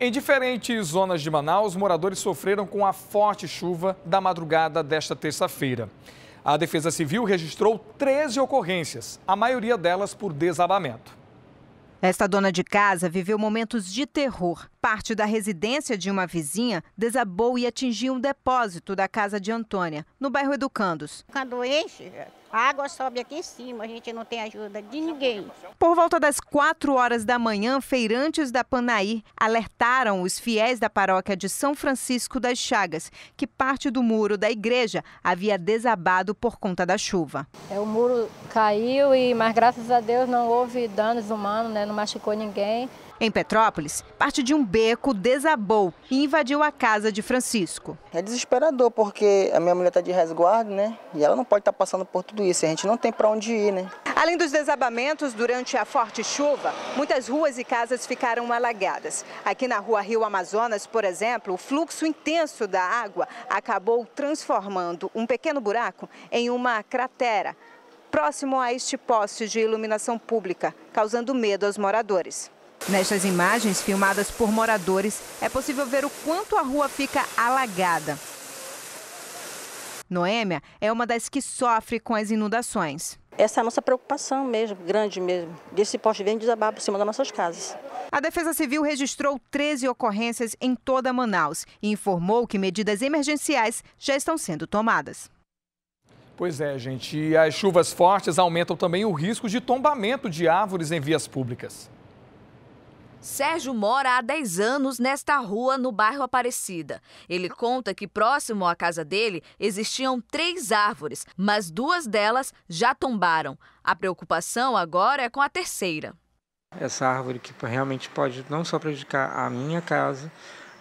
Em diferentes zonas de Manaus, moradores sofreram com a forte chuva da madrugada desta terça-feira. A Defesa Civil registrou 13 ocorrências, a maioria delas por desabamento. Esta dona de casa viveu momentos de terror. Parte da residência de uma vizinha desabou e atingiu um depósito da casa de Antônia, no bairro Educandos. Quando enche, a água sobe aqui em cima, a gente não tem ajuda de ninguém. Por volta das 4 horas da manhã, feirantes da Panaí alertaram os fiéis da paróquia de São Francisco das Chagas que parte do muro da igreja havia desabado por conta da chuva. É, o muro caiu, e mas graças a Deus não houve danos humanos, né, não machucou ninguém. Em Petrópolis, parte de um beco desabou e invadiu a casa de Francisco. É desesperador porque a minha mulher está de resguardo, né? E ela não pode estar tá passando por tudo isso. A gente não tem para onde ir, né? Além dos desabamentos durante a forte chuva, muitas ruas e casas ficaram alagadas. Aqui na rua Rio Amazonas, por exemplo, o fluxo intenso da água acabou transformando um pequeno buraco em uma cratera próximo a este poste de iluminação pública, causando medo aos moradores. Nestas imagens, filmadas por moradores, é possível ver o quanto a rua fica alagada. Noêmia é uma das que sofre com as inundações. Essa é a nossa preocupação mesmo, grande mesmo, desse poste vem desabar por cima das nossas casas. A Defesa Civil registrou 13 ocorrências em toda Manaus e informou que medidas emergenciais já estão sendo tomadas. Pois é, gente. E as chuvas fortes aumentam também o risco de tombamento de árvores em vias públicas. Sérgio mora há 10 anos nesta rua no bairro Aparecida. Ele conta que próximo à casa dele existiam três árvores, mas duas delas já tombaram. A preocupação agora é com a terceira. Essa árvore que realmente pode não só prejudicar a minha casa,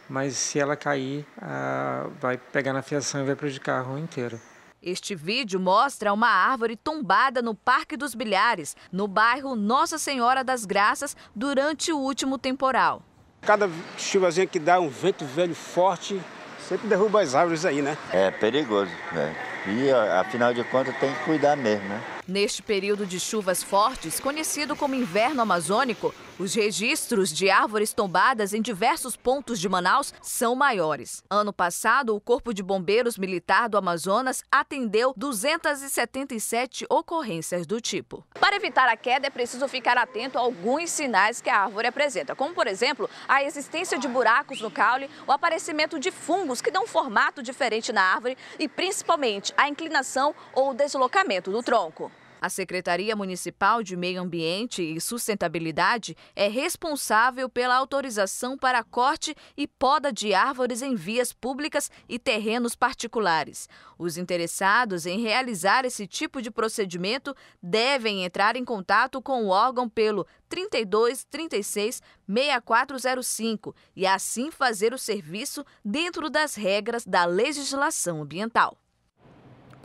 mas se ela cair, ah, vai pegar na fiação e vai prejudicar a rua inteira. Este vídeo mostra uma árvore tombada no Parque dos Bilhares, no bairro Nossa Senhora das Graças, durante o último temporal. Cada chuvazinha que dá um vento velho forte, sempre derruba as árvores aí, né? É perigoso, né? E afinal de contas tem que cuidar mesmo, né? Neste período de chuvas fortes, conhecido como inverno amazônico, os registros de árvores tombadas em diversos pontos de Manaus são maiores. Ano passado, o Corpo de Bombeiros Militar do Amazonas atendeu 277 ocorrências do tipo. Para evitar a queda, é preciso ficar atento a alguns sinais que a árvore apresenta, como, por exemplo, a existência de buracos no caule, o aparecimento de fungos que dão um formato diferente na árvore e, principalmente, a inclinação ou o deslocamento do tronco. A Secretaria Municipal de Meio Ambiente e Sustentabilidade é responsável pela autorização para corte e poda de árvores em vias públicas e terrenos particulares. Os interessados em realizar esse tipo de procedimento devem entrar em contato com o órgão pelo 3236 6405 e assim fazer o serviço dentro das regras da legislação ambiental.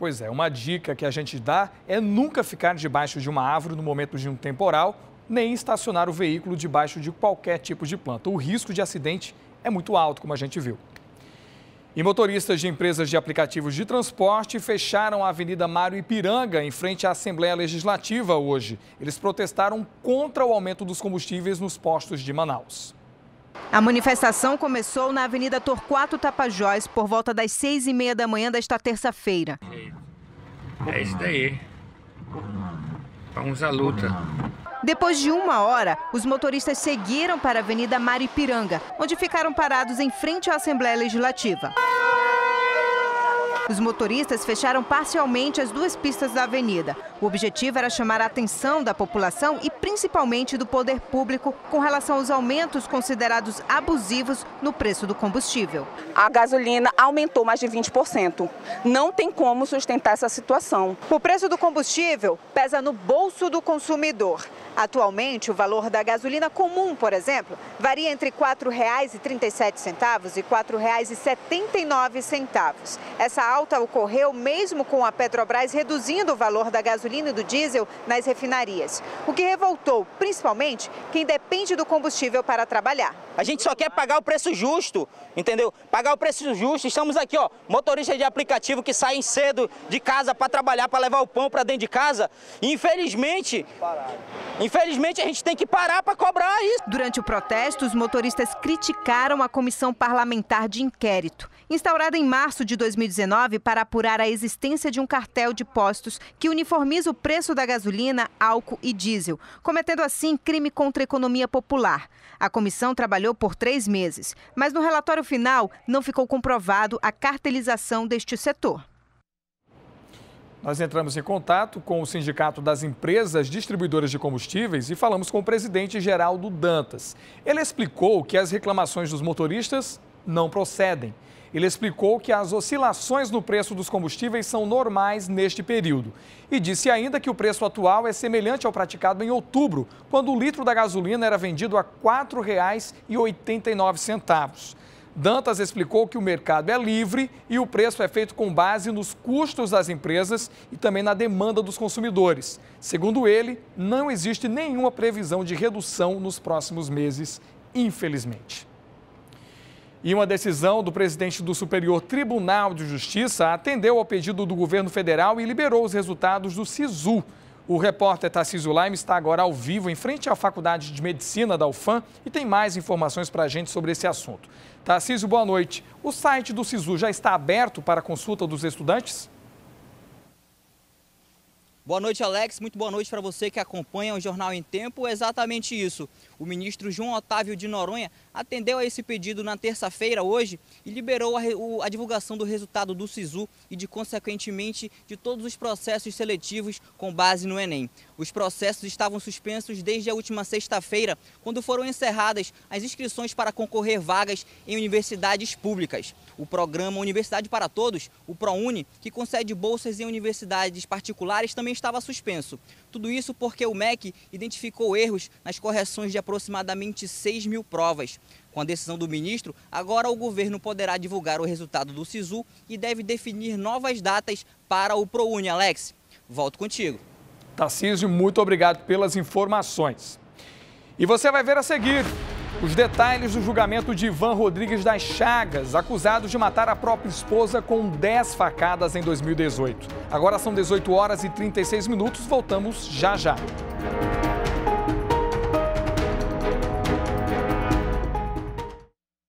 Pois é, uma dica que a gente dá é nunca ficar debaixo de uma árvore no momento de um temporal, nem estacionar o veículo debaixo de qualquer tipo de planta. O risco de acidente é muito alto, como a gente viu. E motoristas de empresas de aplicativos de transporte fecharam a Avenida Mário Ipiranga em frente à Assembleia Legislativa hoje. Eles protestaram contra o aumento dos combustíveis nos postos de Manaus. A manifestação começou na Avenida Torquato Tapajós por volta das seis e meia da manhã desta terça-feira. É isso daí. Vamos à luta. Depois de uma hora, os motoristas seguiram para a Avenida Maripiranga, onde ficaram parados em frente à Assembleia Legislativa. Os motoristas fecharam parcialmente as duas pistas da avenida. O objetivo era chamar a atenção da população e principalmente do poder público com relação aos aumentos considerados abusivos no preço do combustível. A gasolina aumentou mais de 20%. Não tem como sustentar essa situação. O preço do combustível pesa no bolso do consumidor. Atualmente, o valor da gasolina comum, por exemplo, varia entre R$ 4,37 e R$ 4,79. Essa alta ocorreu mesmo com a Petrobras reduzindo o valor da gasolina e do diesel nas refinarias, o que revoltou principalmente quem depende do combustível para trabalhar. A gente só quer pagar o preço justo, entendeu? Pagar o preço justo. Estamos aqui, ó, motoristas de aplicativo que saem cedo de casa para trabalhar, para levar o pão para dentro de casa. infelizmente, Infelizmente, a gente tem que parar para cobrar isso. Durante o protesto, os motoristas criticaram a comissão parlamentar de inquérito, instaurada em março de 2019 para apurar a existência de um cartel de postos que uniformiza o preço da gasolina, álcool e diesel, cometendo assim crime contra a economia popular. A comissão trabalhou por três meses, mas no relatório final não ficou comprovado a cartelização deste setor. Nós entramos em contato com o Sindicato das Empresas Distribuidoras de Combustíveis e falamos com o presidente Geraldo Dantas. Ele explicou que as reclamações dos motoristas não procedem. Ele explicou que as oscilações no preço dos combustíveis são normais neste período. E disse ainda que o preço atual é semelhante ao praticado em outubro, quando o litro da gasolina era vendido a R$ 4,89. Dantas explicou que o mercado é livre e o preço é feito com base nos custos das empresas e também na demanda dos consumidores. Segundo ele, não existe nenhuma previsão de redução nos próximos meses, infelizmente. E uma decisão do presidente do Superior Tribunal de Justiça atendeu ao pedido do governo federal e liberou os resultados do SISU. O repórter Tarcísio Laime está agora ao vivo em frente à Faculdade de Medicina da UFAM e tem mais informações para a gente sobre esse assunto. Tarcísio, boa noite. O site do SISU já está aberto para consulta dos estudantes? Boa noite, Alex. Muito boa noite para você que acompanha o Jornal em Tempo. exatamente isso. O ministro João Otávio de Noronha atendeu a esse pedido na terça-feira, hoje, e liberou a, a, divulgação do resultado do SISU e, de consequentemente, de todos os processos seletivos com base no Enem. Os processos estavam suspensos desde a última sexta-feira, quando foram encerradas as inscrições para concorrer vagas em universidades públicas. O programa Universidade para Todos, o ProUni, que concede bolsas em universidades particulares, também estava suspenso. Tudo isso porque o MEC identificou erros nas correções de aproximadamente 6 mil provas. Com a decisão do ministro, agora o governo poderá divulgar o resultado do SISU e deve definir novas datas para o ProUni. Alex, volto contigo. Tarcísio, muito obrigado pelas informações. E você vai ver a seguir. Os detalhes do julgamento de Ivan Rodrigues das Chagas, acusado de matar a própria esposa com 10 facadas em 2018. Agora são 18 horas e 36 minutos, voltamos já já.